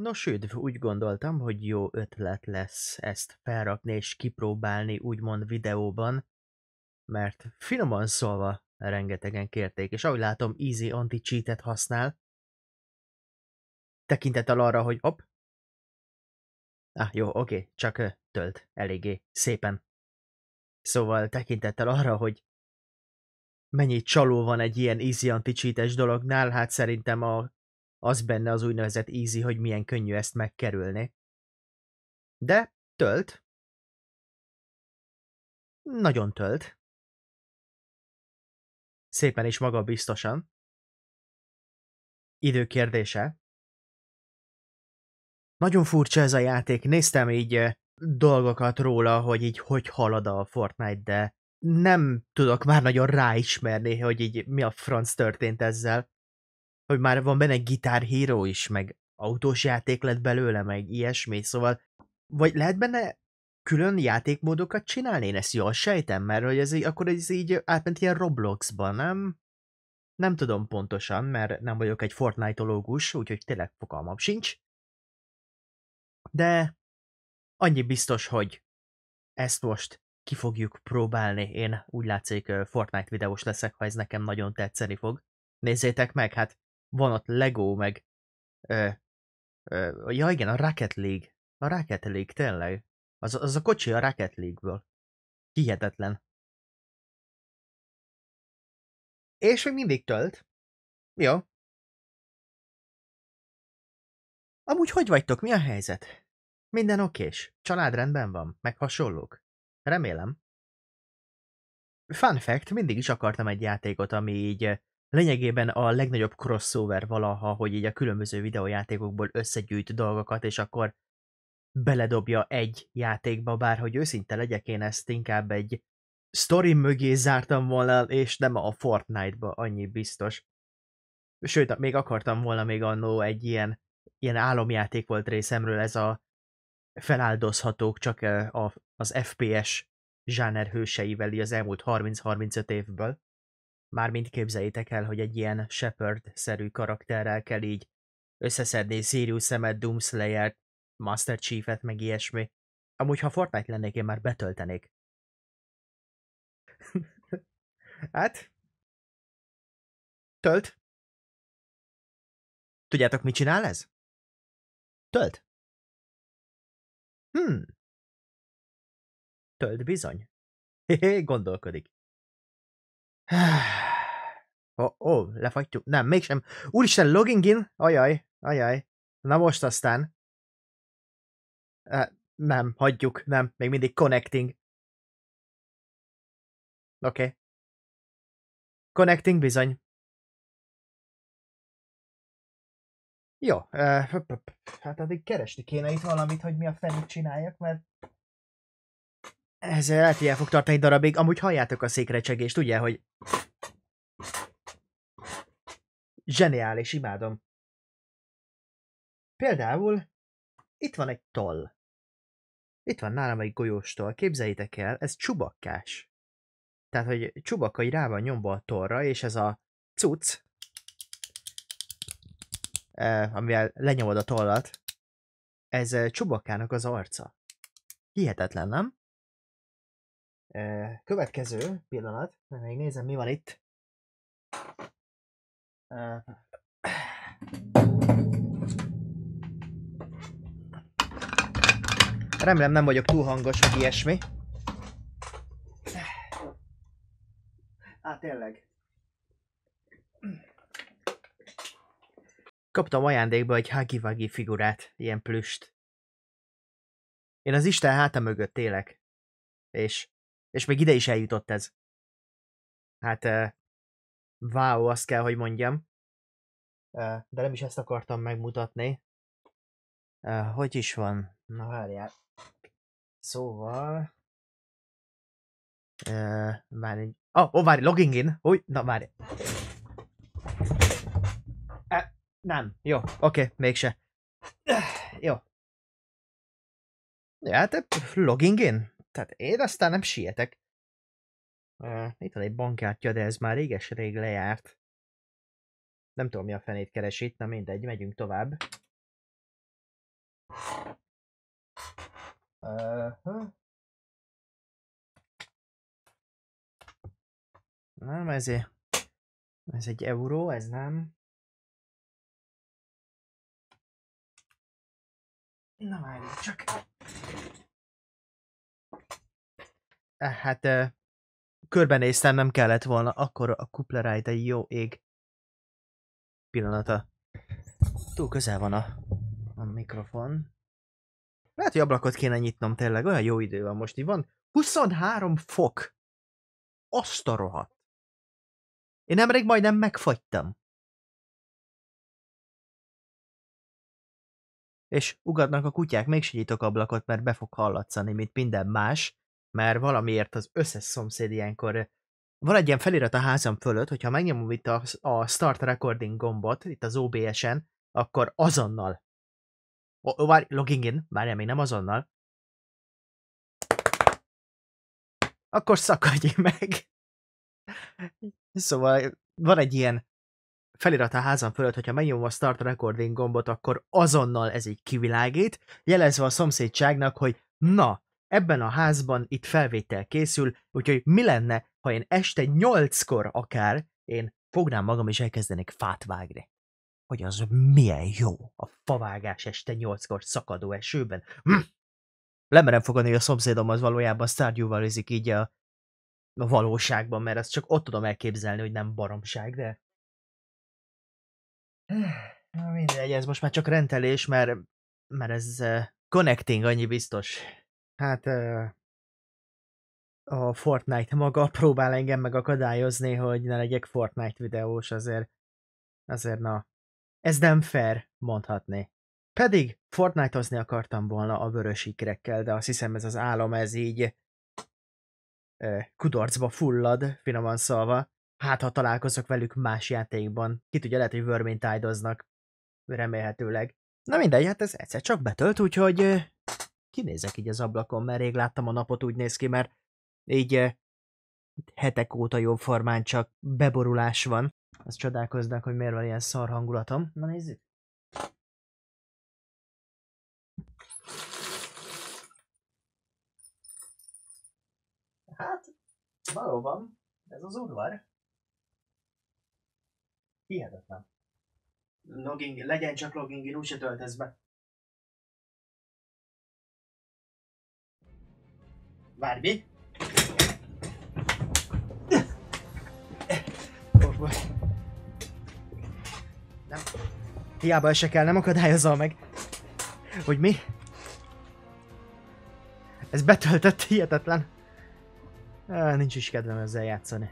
No sőt, úgy gondoltam, hogy jó ötlet lesz ezt felrakni és kipróbálni úgymond videóban, mert finoman szólva rengetegen kérték, és ahogy látom, Easy anti-cheatet használ. Tekintettel arra, hogy op. Ah, jó, oké, okay, csak tölt eléggé szépen. Szóval tekintettel arra, hogy mennyi csaló van egy ilyen Easy anti dolognál, hát szerintem a az benne az úgynevezett easy, hogy milyen könnyű ezt megkerülni. De tölt. Nagyon tölt. Szépen és maga biztosan. Idő kérdése. Nagyon furcsa ez a játék, néztem így dolgokat róla, hogy így hogy halad a Fortnite, de nem tudok már nagyon ráismerni, hogy így mi a franc történt ezzel hogy már van benne gitár hero is, meg autós játék lett belőle, meg ilyesmi, szóval vagy lehet benne külön játékmódokat csinálni? Én ezt jól sejtem, mert hogy ez így, akkor ez így átment ilyen Robloxba, nem? Nem tudom pontosan, mert nem vagyok egy Fortnite-ológus, úgyhogy tényleg fogalmam sincs. De annyi biztos, hogy ezt most ki fogjuk próbálni. Én úgy látszik Fortnite videós leszek, ha ez nekem nagyon tetszeni fog. Nézzétek meg, hát van ott Lego, meg ö, ö, ja igen, a Rocket League. A Rocket League, tényleg. Az, az a kocsi a Rocket League-ből. Hihetetlen. És még mindig tölt. Jó. Amúgy hogy vagytok? Mi a helyzet? Minden okés? Család rendben van? Meg hasonlók? Remélem. Fun fact, mindig is akartam egy játékot, ami így lényegében a legnagyobb crossover valaha, hogy így a különböző videójátékokból összegyűjt dolgokat, és akkor beledobja egy játékba, bár hogy őszinte legyek, én ezt inkább egy story mögé zártam volna, és nem a Fortnite-ba, annyi biztos. Sőt, még akartam volna még annó egy ilyen, ilyen álomjáték volt részemről, ez a feláldozhatók csak a, az FPS zsáner hőseivel az elmúlt 30-35 évből. Mármint képzeljétek el, hogy egy ilyen Shepard-szerű karakterrel kell így összeszedni Sirius szemet, Doomslayer-t, Master Chief-et, meg ilyesmi. Amúgy, ha Fortnite lennék, én már betöltenék. hát? Tölt? Tudjátok, mit csinál ez? Tölt. Hmm. Tölt bizony. Hé, gondolkodik. Ó, oh, oh, lefagytuk. Nem, mégsem. Úristen, logging in? Ajaj, ajaj. Na most aztán. nem, hagyjuk, nem. Még mindig connecting. Oké. Okay. Connecting bizony. Jó, hát addig keresni kéne itt valamit, hogy mi a fenét csináljak, mert ez lehet, hogy el fog tartani egy darabig. Amúgy halljátok a székrecsegést, ugye, hogy... Zseniális, imádom. Például itt van egy toll. Itt van nálam egy golyóstól. Képzeljétek el, ez csubakkás. Tehát, hogy csubakai rá van nyomva a torra, és ez a cucc, e, amivel lenyomod a tollat, ez e, csubakának az arca. Hihetetlen, nem? Következő pillanat, mert még nézem, mi van itt. Remélem nem vagyok túl hangos, vagy ilyesmi. Hát tényleg. Kaptam ajándékba egy Hagi figurát, ilyen plüst. Én az Isten háta mögött élek. És és még ide is eljutott ez. Hát, wow, azt kell, hogy mondjam. De nem is ezt akartam megmutatni. Hogy is van? Na, várjál. Szóval... Már egy... Oh, oh várj, logging in. Új, na, várj. Nem. Jó, oké, okay, mégse. Jó. Ja, te hát, logging in tehát én aztán nem sietek. Uh, itt van egy bankkártya, de ez már réges-rég lejárt. Nem tudom, mi a fenét itt, na mindegy, megyünk tovább. Uh -huh. Nem, ez, ez egy euró, ez nem. Na várjunk csak. hát körbenéztem, nem kellett volna, akkor a kupleráj, de jó ég pillanata. Túl közel van a, a mikrofon. Lehet, hogy ablakot kéne nyitnom tényleg, olyan jó idő van most, így van 23 fok. Azt a rohadt. Én nemrég majdnem megfagytam. És ugatnak a kutyák, még nyitok ablakot, mert be fog hallatszani, mint minden más mert valamiért az összes szomszéd ilyenkor van egy ilyen felirat a házam fölött, hogyha megnyomom itt a, a Start Recording gombot, itt az OBS-en, akkor azonnal, o, logging in, várjál, még nem azonnal, akkor szakadj meg. Szóval van egy ilyen felirat a házam fölött, hogyha megnyomom a Start Recording gombot, akkor azonnal ez így kivilágít, jelezve a szomszédságnak, hogy na, ebben a házban itt felvétel készül, úgyhogy mi lenne, ha én este nyolckor akár én fognám magam és elkezdenék fát vágni. Hogy az milyen jó a favágás este nyolckor szakadó esőben. Hm. Lemerem fogadni, hogy a szomszédom az valójában sztárgyúval rizik így a, a valóságban, mert ezt csak ott tudom elképzelni, hogy nem baromság, de... Na mindegy, ez most már csak rendelés, mert, mert ez uh, connecting annyi biztos hát a Fortnite maga próbál engem megakadályozni, hogy ne legyek Fortnite videós, azért, azért na, ez nem fair, mondhatni. Pedig Fortnite-ozni akartam volna a vörös ikrekkel, de azt hiszem ez az álom, ez így kudarcba fullad, finoman szólva. Hát, ha találkozok velük más játékban. Ki tudja, lehet, hogy Vermintide-oznak. Remélhetőleg. Na mindegy, hát ez egyszer csak betölt, úgyhogy kinézek így az ablakon, mert rég láttam a napot, úgy néz ki, mert így eh, hetek óta jobb formán csak beborulás van. Az csodálkoznak, hogy miért van ilyen szar hangulatom. Na nézzük. Hát, valóban, ez az udvar. Hihetetlen. Logging, legyen csak logging, én úgyse töltesz be. Ver bir. Nem. Hiába esek el, nem akadályozol meg. Hogy mi? Ez betöltött, hihetetlen. Nincs is kedvem ezzel játszani.